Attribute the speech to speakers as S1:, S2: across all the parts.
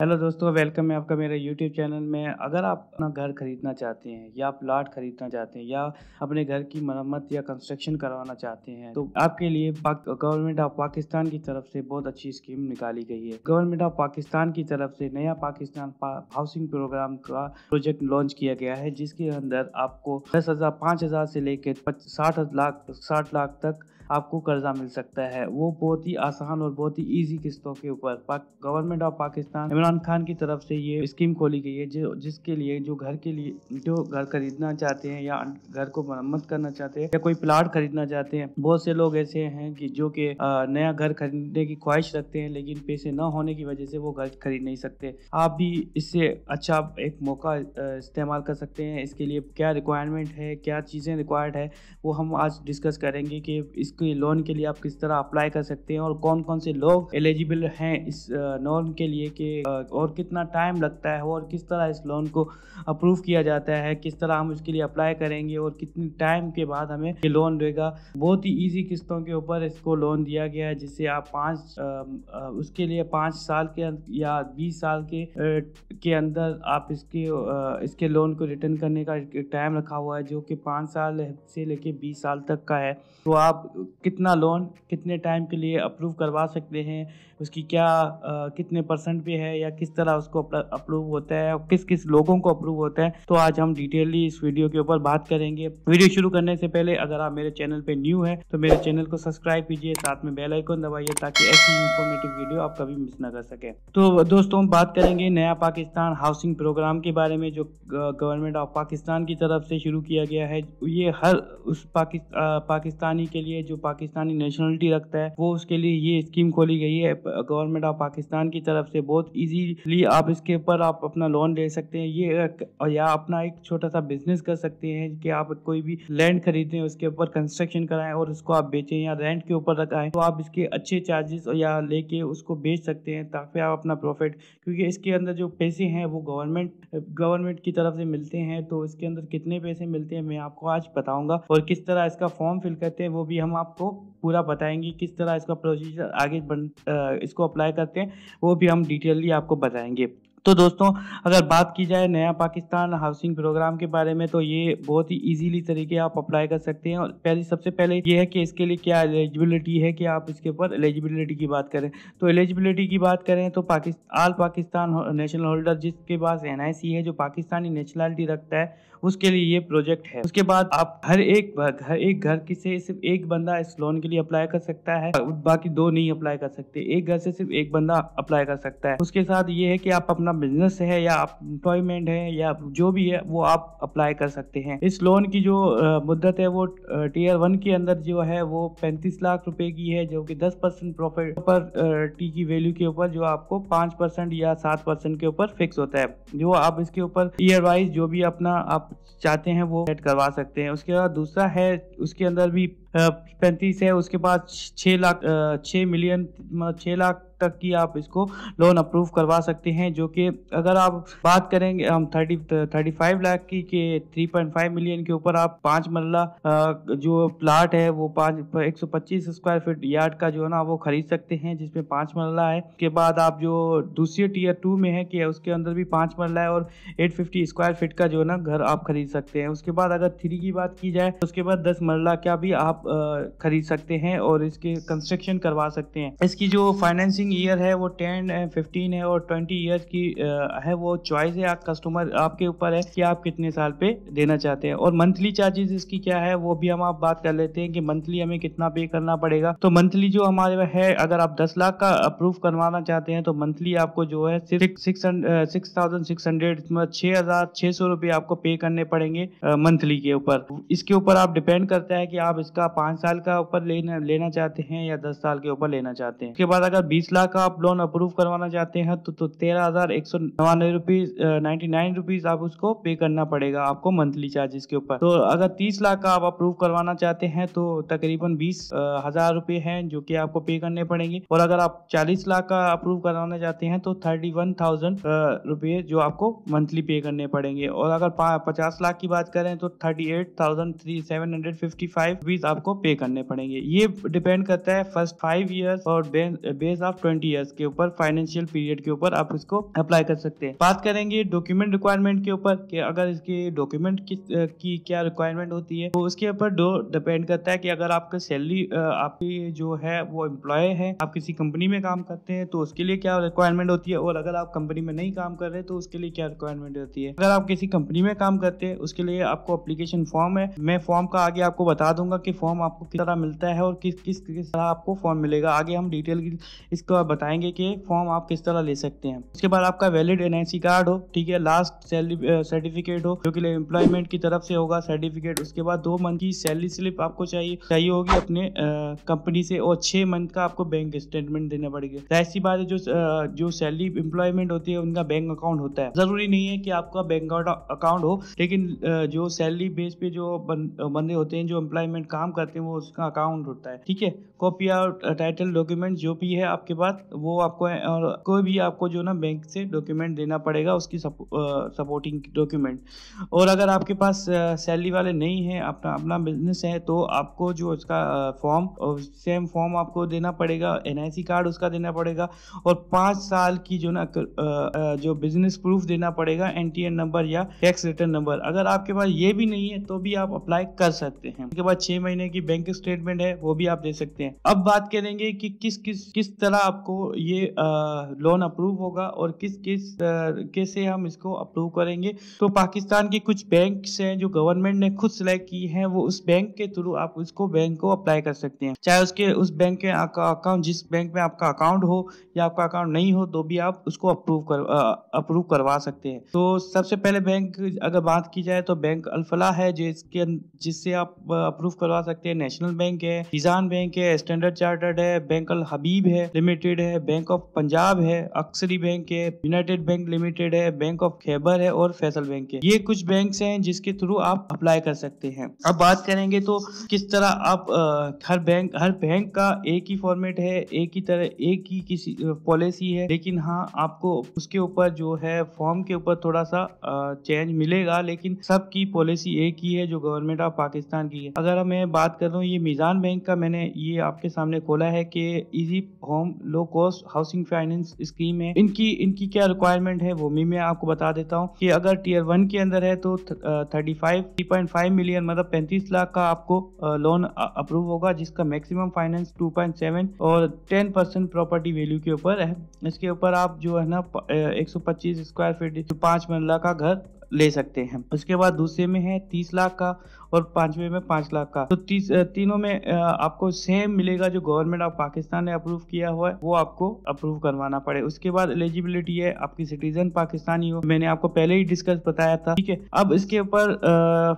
S1: hello दोस्तों welcome है आपका मेरे यूट्यूब चैनल में अगर आप अपना घर खरीदना चाहते हैं या प्लाट खरीदना चाहते हैं या अपने घर की मरम्मत या कंस्ट्रक्शन करवाना चाहते हैं तो आपके लिए गवर्नमेंट ऑफ पाकिस्तान की तरफ से बहुत अच्छी स्कीम निकाली गई है गवर्नमेंट ऑफ पाकिस्तान की तरफ से नया पाकिस्तान हाउसिंग प्रोग्राम का प्रोजेक्ट लॉन्च किया गया है जिसके अंदर आपको दस हजार पाँच हजार से लेकर साठ लाख साठ लाख तक आपको कर्जा मिल सकता है वो बहुत ही आसान और बहुत ही ईजी किस्तों के ऊपर गवर्नमेंट ऑफ पाकिस्तान इमरान खान की तरफ से ये स्कीम खोली गई है जो जिसके लिए जो घर के लिए जो घर खरीदना चाहते हैं या घर को मरम्मत करना चाहते हैं या कोई प्लाट खरीदना चाहते हैं बहुत से लोग ऐसे हैं कि जो कि नया घर खरीदने की ख्वाहिश रखते हैं लेकिन पैसे न होने की वजह से वो घर खरीद नहीं सकते आप भी इससे अच्छा एक मौका इस्तेमाल कर सकते हैं इसके लिए क्या रिक्वायरमेंट है क्या चीज़ें रिक्वायर्ड है वो हम आज डिस्कस करेंगे कि इस इसके लोन के लिए आप किस तरह अप्लाई कर सकते हैं और कौन कौन से लोग एलिजिबल हैं इस लोन के लिए कि और कितना टाइम लगता है और किस तरह इस लोन को अप्रूव किया जाता है किस तरह हम उसके लिए अप्लाई करेंगे और कितने टाइम के बाद हमें ये लोन देगा बहुत ही ईजी किस्तों के ऊपर इसको लोन दिया गया है जिससे आप पाँच उसके लिए पाँच साल के अं, या बीस साल के के अंदर आप इसके इसके लोन को रिटर्न करने का टाइम रखा हुआ है जो कि पाँच साल से लेके बीस साल तक का है तो आप कितना लोन कितने टाइम के लिए अप्रूव करवा सकते हैं उसकी क्या आ, कितने परसेंट पे है या किस तरह उसको अप्रूव होता है और किस किस लोगों को अप्रूव होता है तो आज हम डिटेलली इस वीडियो के ऊपर बात करेंगे वीडियो शुरू करने से पहले अगर आप मेरे चैनल पर न्यू है तो मेरे चैनल को सब्सक्राइब कीजिए साथ में बेल आइकन दबाइए ताकि ऐसी इन्फॉर्मेटिव वीडियो आप कभी मिस ना कर सके तो दोस्तों बात करेंगे नया पाकिस्तान हाउसिंग प्रोग्राम के बारे में जो गवर्नमेंट ऑफ पाकिस्तान की तरफ से शुरू किया गया है ये हर उस पाकिस्तानी के लिए जो पाकिस्तानी नेशनलिटी रखता है वो उसके लिए ये स्कीम खोली गई है गवर्नमेंट ऑफ पाकिस्तान की तरफ से बहुत ईजीली आप इसके ऊपर आप अपना लोन ले सकते हैं ये या अपना एक छोटा सा बिजनेस कर सकते हैं कि आप कोई भी लैंड खरीदें उसके ऊपर कंस्ट्रक्शन कराएं और उसको आप बेचें या रेंट के ऊपर रखाएं तो आप इसके अच्छे चार्जेस या लेके उसको बेच सकते हैं ताकि आप अपना प्रॉफिट क्योंकि इसके अंदर जो पैसे हैं वो गवर्नमेंट गवर्नमेंट की तरफ से मिलते हैं तो इसके अंदर कितने पैसे मिलते हैं मैं आपको आज बताऊंगा और किस तरह इसका फॉर्म फिल करते हैं वो भी हम आपको पूरा बताएंगे किस तरह इसका प्रोसीजर आगे बन इसको अप्लाई करते हैं वो भी हम डिटेलली आपको बताएंगे तो दोस्तों अगर बात की जाए नया पाकिस्तान हाउसिंग प्रोग्राम के बारे में तो ये बहुत ही इजीली तरीके आप अप्लाई कर सकते हैं और पहले सबसे पहले ये है कि इसके लिए क्या एलिजिबिलिटी है कि आप इसके ऊपर एलिजिबिलिटी की बात करें तो एलिजिबिलिटी की बात करें तो Pakistan all Pakistan national holder जिसके पास एन है जो पाकिस्तानी नेशनलिटी रखता है उसके लिए ये प्रोजेक्ट है उसके बाद आप हर एक हर एक घर की से सिर्फ एक बंदा इस लोन के लिए अप्लाई कर सकता है बाकी दो नहीं अप्लाई कर सकते एक घर से सिर्फ एक बंदा अप्लाई कर सकता है उसके साथ ये है कि आप अपना बिजनेस है या आप एम्प्लॉयमेंट है या जो भी है वो आप अप्लाई कर सकते हैं इस लोन की जो मुद्दत है वो टीयर वन के अंदर जो है वो पैंतीस लाख रुपए की है जो कि दस परसेंट प्रॉफिट पर टी की वैल्यू के ऊपर जो आपको पांच परसेंट या सात परसेंट के ऊपर फिक्स होता है जो आप इसके ऊपर ईयर वाइज जो भी अपना आप चाहते हैं वो ऐड करवा सकते हैं उसके बाद दूसरा है उसके अंदर भी पैंतीस है उसके बाद छः लाख छः मिलियन मतलब छः लाख तक की आप इसको लोन अप्रूव करवा सकते हैं जो कि अगर आप बात करेंगे हम थर्टी थर्टी फाइव लाख की के थ्री पॉइंट फाइव मिलियन के ऊपर आप पाँच मरला जो प्लाट है वो पाँच एक सौ पच्चीस स्क्वायर फीट यार्ड का जो है ना वो खरीद सकते हैं जिसमें पाँच मरला है के बाद आप जो दूसरे टीयर टू में है कि उसके अंदर भी पाँच मरला है और एट फिफ्टी स्क्वायर फीट का जो है ना घर आप खरीद सकते हैं उसके बाद अगर थ्री की बात की जाए तो उसके बाद दस मरला का भी आप खरीद सकते हैं और इसके कंस्ट्रक्शन करवा सकते हैं इसकी जो फाइनेंसिंग ईयर है वो टेन फिफ्टीन है और ट्वेंटी ईयर की है वो चॉइस है आप कस्टमर आपके ऊपर है कि आप कितने साल पे देना चाहते हैं और मंथली चार्जेस इसकी क्या है वो भी हम आप बात कर लेते हैं कि मंथली हमें कितना पे करना पड़ेगा तो मंथली जो हमारे है अगर आप दस लाख का अप्रूव करवाना चाहते हैं तो मंथली आपको जो है सिक्स थाउजेंड सिक्स हंड्रेड छः हजार छह सौ रुपये आपको पे करने पड़ेंगे मंथली के ऊपर इसके ऊपर आप डिपेंड करता है कि आप इसका आप पाँच साल का ऊपर लेना लेना चाहते हैं या दस साल के ऊपर लेना चाहते हैं उसके बाद अगर बीस लाख का आप लोन अप्रूव करवाना चाहते हैं तो, तो, तेरह हजार एक सौ नवानवे रुपीज नाइन्टी नाइन रुपीज आप उसको पे करना पड़ेगा आपको मंथली चार्जेस के ऊपर तो अगर तीस लाख का आप अप्रूव करवाना चाहते हैं तो तकरीबन बीस हजार रुपए है जो की आपको पे करने पड़ेंगे और अगर आप चालीस लाख का अप्रूव करवाना चाहते हैं तो थर्टी वन थाउजेंड रुपये जो आपको मंथली पे करने पड़ेंगे और अगर पचास लाख की बात करें तो thirty eight thousand three seven hundred fifty five rupees आप आपको पे करने पड़ेंगे ये डिपेंड करता है फर्स्ट फाइव ईयर्स और बेस ऑफ ट्वेंटी ईयर्स के ऊपर फाइनेंशियल पीरियड के ऊपर आप इसको अप्लाई कर सकते हैं बात करेंगे डॉक्यूमेंट रिक्वायरमेंट के ऊपर कि अगर इसके डॉक्यूमेंट की, की क्या रिक्वायरमेंट होती है तो उसके ऊपर डिपेंड करता है कि अगर आपका सैलरी आपकी जो है वो एम्प्लॉय है आप किसी कंपनी में काम करते हैं तो उसके लिए क्या रिक्वायरमेंट होती है और अगर आप कंपनी में नहीं काम कर रहे तो उसके लिए क्या रिक्वायरमेंट होती है अगर आप किसी कंपनी में काम करते हैं उसके लिए आपको अप्लीकेशन फॉर्म है मैं फॉर्म का आगे आपको बता दूंगा कि फॉर्म फॉर्म आपको किस तरह मिलता है और किस किस किस तरह आपको फॉर्म मिलेगा आगे हम डिटेल इसको बताएंगे कि फॉर्म आप किस तरह ले सकते हैं इसके बाद आपका वैलिड एन कार्ड हो ठीक है लास्ट सर्टिफिकेट हो जो कि एम्प्लॉयमेंट की तरफ से होगा सर्टिफिकेट उसके बाद दो मंथ की सैलरी स्लिप आपको चाहिए चाहिए होगी अपने कंपनी से और छह मंथ का आपको बैंक स्टेटमेंट देना पड़ेगा ऐसी बात है जो जो सैलरी एम्प्लॉयमेंट होती है उनका बैंक अकाउंट होता है जरूरी नहीं है कि आपका बैंक अकाउंट हो लेकिन जो सैलरी बेस पे जो बंदे होते हैं जो एम्प्लॉयमेंट काम कर करते हैं वो उसका अकाउंट होता है ठीक है कॉपी आउट टाइटल डॉक्यूमेंट जो भी है आपके पास वो आपको uh, और कोई भी आपको जो ना बैंक से डॉक्यूमेंट देना पड़ेगा उसकी सपोर्टिंग डॉक्यूमेंट uh, और अगर आपके पास सैलरी uh, वाले नहीं है अपना अपना बिजनेस है तो आपको जो उसका फॉर्म सेम फॉर्म आपको देना पड़ेगा एन कार्ड उसका देना पड़ेगा और पाँच साल की जो ना जो बिजनेस प्रूफ देना पड़ेगा एन नंबर या टैक्स रिटर्न नंबर अगर आपके पास ये भी नहीं है तो भी आप अप्लाई कर सकते हैं उसके बाद छः महीने हैं कि बैंक स्टेटमेंट है वो भी आप दे सकते हैं अब बात करेंगे कि किस किस किस तरह आपको ये लोन अप्रूव होगा और किस किस कैसे हम इसको अप्रूव करेंगे तो पाकिस्तान के कुछ बैंक हैं जो गवर्नमेंट ने खुद सिलेक्ट की है वो उस बैंक के थ्रू आप उसको बैंक को अप्लाई कर सकते हैं चाहे उसके उस बैंक के अकाउंट जिस बैंक में आपका अकाउंट हो या आपका अकाउंट नहीं हो तो भी आप उसको अप्रूव कर अप्रूव करवा सकते हैं तो सबसे पहले बैंक अगर बात की जाए तो बैंक अल्फला है जिसके जिससे आप अप्रूव करवा सकते सकते हैं नेशनल बैंक है किसान बैंक है स्टैंडर्ड चार्टर्ड है बैंक अल हबीब है लिमिटेड है बैंक ऑफ पंजाब है अक्सरी बैंक है यूनाइटेड बैंक लिमिटेड है बैंक ऑफ खैबर है और फैसल बैंक है ये कुछ बैंक है जिसके थ्रू आप अप्लाई कर सकते हैं अब बात करेंगे तो किस तरह आप हर बैंक हर बैंक का एक ही फॉर्मेट है एक ही तरह एक ही किसी पॉलिसी है लेकिन हाँ आपको उसके ऊपर जो है फॉर्म के ऊपर थोड़ा सा चेंज मिलेगा लेकिन सबकी पॉलिसी एक ही है जो गवर्नमेंट ऑफ पाकिस्तान की है अगर मैं बात कर रहा हूँ ये मीज़ान बैंक का मैंने ये आपके सामने खोला है कि easy home low cost housing finance scheme है इनकी इनकी क्या रिक्वायरमेंट है वो भी मैं आपको बता देता हूँ कि अगर टीयर वन के अंदर है तो thirty five three point five million मतलब पैंतीस लाख का आपको लोन अप्रूव होगा जिसका maximum finance two point seven और टेन परसेंट प्रॉपर्टी वैल्यू के ऊपर है इसके ऊपर आप जो है ना एक सौ पच्चीस स्क्वायर फीट पाँच मरला का घर ले सकते हैं उसके बाद दूसरे में है तीस लाख का और पांचवे में पांच लाख का तो तीस तीनों में आपको सेम मिलेगा जो गवर्नमेंट ऑफ पाकिस्तान ने अप्रूव किया हुआ है वो आपको अप्रूव करवाना पड़े उसके बाद एलिजिबिलिटी है आपकी सिटीजन पाकिस्तानी हो मैंने आपको पहले ही डिस्कस बताया था ठीक है अब इसके ऊपर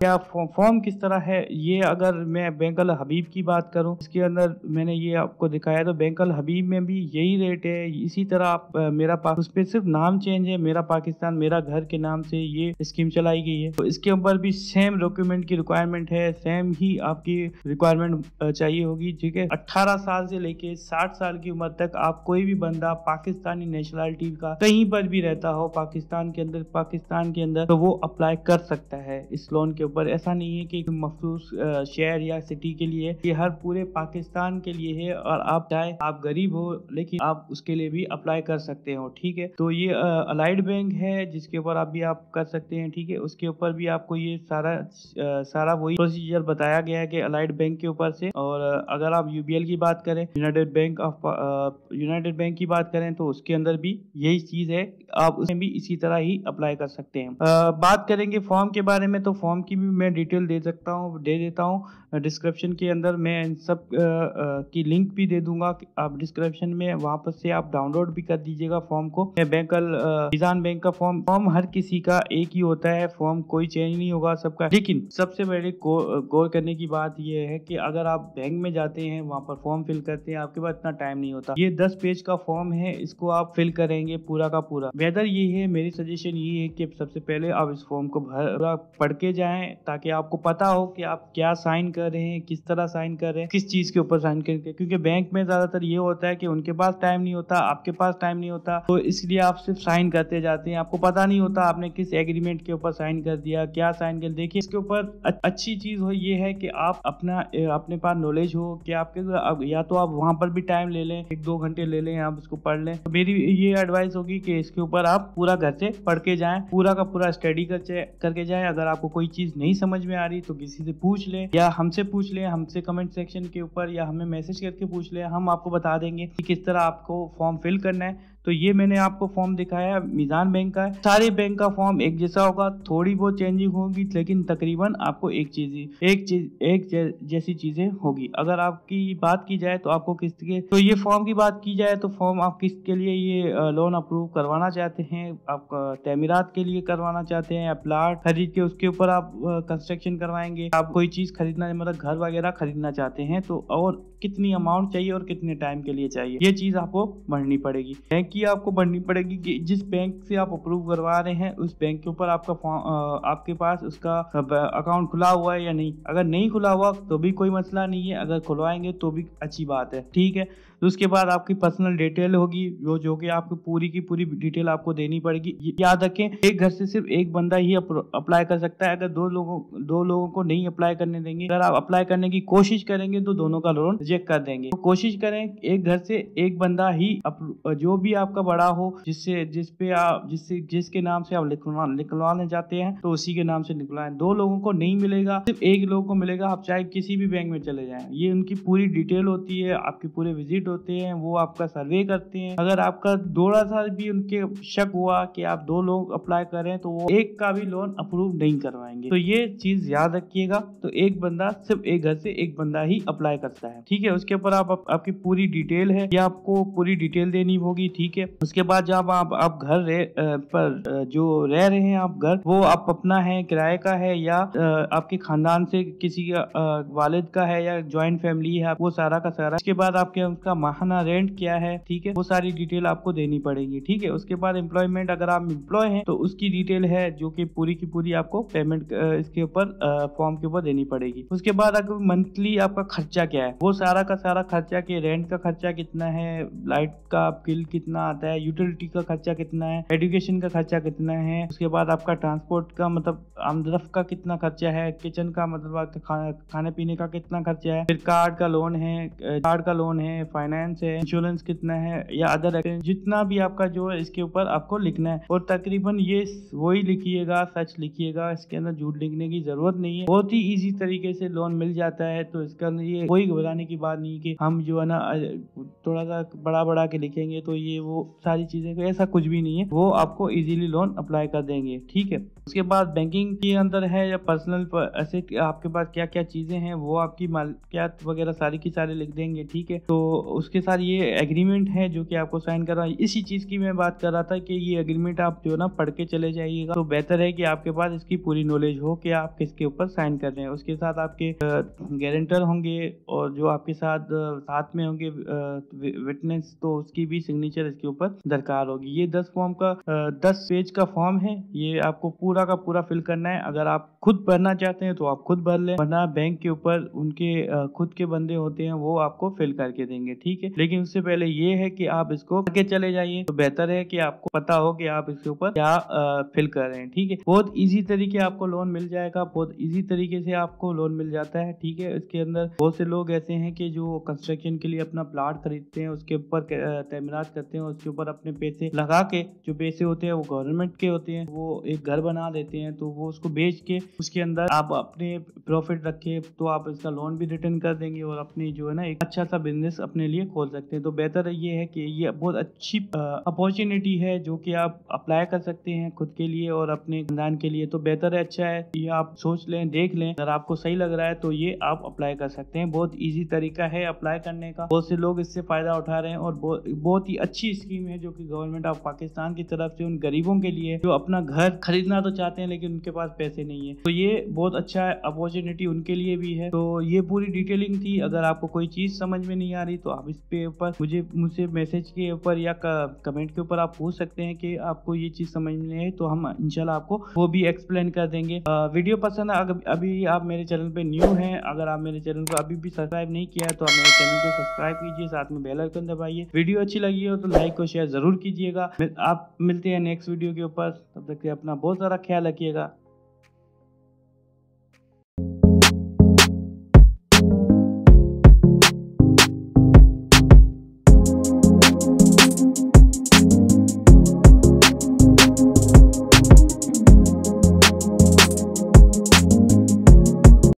S1: क्या फॉर्म किस तरह है ये अगर मैं बैंकल हबीब की बात करूँ इसके अंदर मैंने ये आपको दिखाया तो बैंकल हबीब में भी यही रेट है इसी तरह आप मेरा उस पर सिर्फ नाम चेंज है मेरा पाकिस्तान मेरा घर के नाम से ये स्कीम चलाई गई है तो इसके ऊपर भी सेम डॉक्यूमेंट की रिक्वायरमेंट है सेम ही आपकी रिक्वायरमेंट चाहिए होगी ठीक है अट्ठारह साल से लेके साठ साल की उम्र तक आप कोई भी बंदा पाकिस्तानी नेशनलिटी का कहीं पर भी रहता हो पाकिस्तान के अंदर पाकिस्तान के अंदर तो वो अप्लाई कर सकता है इस लोन के ऊपर ऐसा नहीं है कि मखसूस शहर या सिटी के लिए ये हर पूरे पाकिस्तान के लिए है और आप चाहे आप गरीब हो लेकिन आप उसके लिए भी अप्लाई कर सकते हो ठीक है तो ये अलाइड बैंक है जिसके ऊपर आप भी आप कर सकते सकते हैं ठीक है उसके ऊपर भी आपको ये सारा आ, सारा वही प्रोसीजर बताया गया है कि अलाइड बैंक के ऊपर से और अगर आप यूबीएल की बात करें united bank of united bank की बात करें तो उसके अंदर भी यही चीज है आप उसमें भी इसी तरह ही अप्लाई कर सकते हैं आ, बात करेंगे फॉर्म के बारे में तो फॉर्म की भी मैं डिटेल दे सकता हूँ दे देता हूँ डिस्क्रिप्शन के अंदर मैं इन सब आ, आ, की लिंक भी दे दूंगा आप डिस्क्रिप्शन में वहाँ पर से आप डाउनलोड भी कर दीजिएगा फॉर्म को मैं बैंक किसान बैंक का फॉर्म फॉर्म हर किसी का एक ही होता है फॉर्म कोई चेंज नहीं होगा सबका लेकिन सबसे पहले गौर करने की बात यह है कि अगर आप बैंक में जाते हैं वहाँ पर फॉर्म फिल करते हैं आपके पास इतना टाइम नहीं होता ये दस पेज का फॉर्म है इसको आप फिल करेंगे पूरा का पूरा वेदर ये है मेरी सजेशन ये है कि सबसे पहले आप इस फॉर्म को भर पढ़ के जाए ताकि आपको पता हो कि आप क्या साइन कर रहे हैं किस तरह साइन कर रहे हैं किस चीज के ऊपर साइन कर क्योंकि बैंक में ज्यादातर ये होता है कि उनके पास टाइम नहीं होता आपके पास टाइम नहीं होता तो इसलिए आप सिर्फ साइन करते जाते हैं आपको पता नहीं होता आपने किस एग्रीमेंट एग्रीमेंट के ऊपर साइन कर दिया क्या साइन कर देखिए इसके ऊपर अच्छी चीज़ हो ये है कि आप अपना अपने पास नॉलेज हो कि आपके आप, तो या तो आप वहां पर भी टाइम ले लें एक दो घंटे ले लें आप इसको पढ़ लें तो मेरी ये एडवाइस होगी कि इसके ऊपर आप पूरा घर से पढ़ के जाए पूरा का पूरा स्टडी कर करके जाए अगर आपको कोई चीज़ नहीं समझ में आ रही तो किसी से पूछ लें या हमसे पूछ लें हमसे कमेंट सेक्शन के ऊपर या हमें मैसेज करके पूछ लें हम आपको बता देंगे कि किस तरह आपको फॉर्म फिल करना है तो ये मैंने आपको फॉर्म दिखाया मिजान बैंक का है सारे बैंक का फॉर्म एक जैसा होगा थोड़ी बहुत चेंजिंग होगी लेकिन तकरीबन आपको एक चीज एक चीज एक जैसी चीजें होगी अगर आपकी बात की जाए तो आपको किस्त के तो ये फॉर्म की बात की जाए तो फॉर्म आप किस्त के लिए ये लोन अप्रूव करवाना चाहते हैं आप तैमीरत के लिए करवाना चाहते हैं प्लाट खरीद के उसके ऊपर आप कंस्ट्रक्शन करवाएंगे आप कोई चीज खरीदना मतलब घर वगैरह खरीदना चाहते हैं तो और कितनी अमाउंट चाहिए और कितने टाइम के लिए चाहिए ये चीज आपको भरनी पड़ेगी थैंक की आपको भरनी पड़ेगी कि जिस बैंक से आप अप्रूव करवा रहे हैं उस बैंक के ऊपर आपका फॉर्म आपके पास उसका अकाउंट खुला हुआ है या नहीं अगर नहीं खुला हुआ तो भी कोई मसला नहीं है अगर खुलवाएंगे तो भी अच्छी बात है ठीक है तो उसके बाद आपकी पर्सनल डिटेल होगी जो जो कि आपकी पूरी की पूरी डिटेल आपको देनी पड़ेगी याद रखें एक घर से सिर्फ एक बंदा ही अप्लाई कर सकता है अगर दो लोगों दो लोगों को नहीं अप्लाई करने देंगे अगर आप अप्लाई करने की कोशिश करेंगे तो दोनों का लोन रिजेक्ट कर देंगे तो कोशिश करें एक घर से एक बंदा ही जो भी आप आपका बड़ा हो जिससे जिस पे आप जिससे जिसके नाम से आप लिखवा जाते हैं तो उसी के नाम से निकलवाए दो लोगों को नहीं मिलेगा सिर्फ एक लोग को मिलेगा आप चाहे किसी भी बैंक में चले जाए ये उनकी पूरी डिटेल होती है आपके पूरे विजिट होते हैं वो आपका सर्वे करते हैं अगर आपका थोड़ा सा भी उनके शक हुआ कि आप दो लोग अप्लाई करें तो वो एक का भी लोन अप्रूव नहीं करवाएंगे तो ये चीज याद रखिएगा तो एक बंदा सिर्फ एक घर से एक बंदा ही अप्लाई करता है ठीक है उसके ऊपर आप, आप, आपकी पूरी डिटेल है या आपको पूरी डिटेल देनी होगी ठीक ठीक है उसके बाद जब आप आप घर रह, पर जो रह रहे हैं आप घर वो आप अपना है किराए का है या आपके खानदान से किसी वालिद का है या ज्वाइंट फैमिली है वो सारा का सारा उसके बाद आपके उसका माहाना रेंट क्या है ठीक है वो सारी डिटेल आपको देनी पड़ेगी ठीक है उसके बाद एम्प्लॉयमेंट अगर आप एम्प्लॉय हैं तो उसकी डिटेल है जो कि पूरी की पूरी आपको पेमेंट इसके ऊपर फॉर्म के ऊपर देनी पड़ेगी उसके बाद अगर मंथली आपका खर्चा क्या है वो सारा का सारा खर्चा के रेंट का खर्चा कितना है लाइट का बिल कितना कितना आता है यूटिलिटी का खर्चा कितना है एडुकेशन का खर्चा कितना है उसके बाद आपका ट्रांसपोर्ट का मतलब आमदरफ का कितना खर्चा है किचन का मतलब आपका खा, खाने पीने का कितना खर्चा है फिर कार्ड का लोन है कार्ड का लोन है फाइनेंस है इंश्योरेंस कितना है या अदर जितना भी आपका जो है इसके ऊपर आपको लिखना है और तकरीबन ये वही लिखिएगा सच लिखिएगा इसके अंदर झूठ लिखने की जरूरत नहीं है बहुत ही ईजी तरीके से लोन मिल जाता है तो इसका ये कोई घबराने की बात नहीं कि हम जो है ना थोड़ा सा बड़ा बड़ा के लिखेंगे तो ये वो सारी चीज़ें ऐसा कुछ भी नहीं है वो आपको इजीली लोन अप्लाई कर देंगे ठीक है उसके बाद बैंकिंग के अंदर है या पर्सनल ऐसे आपके पास क्या क्या चीज़ें हैं वो आपकी मालिकियात वगैरह सारी की सारी लिख देंगे ठीक है तो उसके साथ ये एग्रीमेंट है जो कि आपको साइन कर रहा है इसी चीज़ की मैं बात कर रहा था कि ये एग्रीमेंट आप जो ना पढ़ के चले जाइएगा तो बेहतर है कि आपके पास इसकी पूरी नॉलेज हो कि आप किसके ऊपर साइन कर रहे हैं उसके साथ आपके गारंटर होंगे और जो आपके साथ साथ में होंगे विटनेस तो उसकी भी सिग्नेचर इसके ऊपर दरकार होगी ये दस फॉर्म का दस पेज का फॉर्म है ये आपको पूरा का पूरा फिल करना है अगर आप खुद भरना चाहते हैं तो आप खुद भर लें वरना बैंक के ऊपर उनके खुद के बंदे होते हैं वो आपको फिल करके देंगे ठीक है लेकिन उससे पहले ये है कि आप इसको आगे चले जाइए तो बेहतर है कि आपको पता हो कि आप इसके ऊपर क्या फिल कर रहे हैं ठीक है बहुत ईजी तरीके आपको लोन मिल जाएगा बहुत ईजी तरीके से आपको लोन मिल जाता है ठीक है इसके अंदर बहुत से लोग ऐसे हैं कि जो कंस्ट्रक्शन के लिए अपना प्लाट खरीदते हैं उसके ऊपर तैमरात करते हैं और उसके ऊपर अपने पैसे लगा के जो पैसे होते हैं वो गवर्नमेंट के होते हैं वो एक घर बना देते हैं तो वो उसको बेच के उसके अंदर आप अपने प्रॉफिट रखे तो आप इसका लोन भी रिटर्न कर देंगे और अपनी जो है ना एक अच्छा सा बिजनेस अपने लिए खोल सकते हैं तो बेहतर ये है कि ये बहुत अच्छी अपॉर्चुनिटी है जो कि आप अप्लाई कर सकते हैं खुद के लिए और अपने खानदान के लिए तो बेहतर है अच्छा है ये आप सोच लें देख लें अगर आपको सही लग रहा है तो ये आप अप्लाई कर सकते हैं बहुत ईजी तरीका है अप्लाई करने का बहुत से लोग इससे फायदा उठा रहे हैं और बहुत ही अच्छी स्कीम है जो कि गवर्नमेंट ऑफ पाकिस्तान की तरफ से उन गरीबों के लिए जो अपना घर खरीदना तो चाहते हैं लेकिन उनके पास पैसे नहीं है तो ये बहुत अच्छा अपॉर्चुनिटी उनके लिए भी है तो ये पूरी डिटेलिंग थी अगर आपको कोई चीज़ समझ में नहीं आ रही तो आप इस पे ऊपर मुझे मुझसे मैसेज के ऊपर या कमेंट के ऊपर आप पूछ सकते हैं कि आपको ये चीज़ समझ में है तो हम इनशाला आपको वो भी एक्सप्लेन कर देंगे आ, वीडियो पसंद अगर अभी आप मेरे चैनल पे न्यू हैं अगर आप मेरे चैनल को अभी भी सब्सक्राइब नहीं किया है तो आप मेरे चैनल को सब्सक्राइब कीजिए साथ में बेल आइकन दबाइए वीडियो अच्छी लगी हो तो लाइक लाइक को शेयर ज़रूर कीजिएगा आप मिलते हैं नेक्स्ट वीडियो के ऊपर तब तक के अपना बहुत सारा ख्याल रखिएगा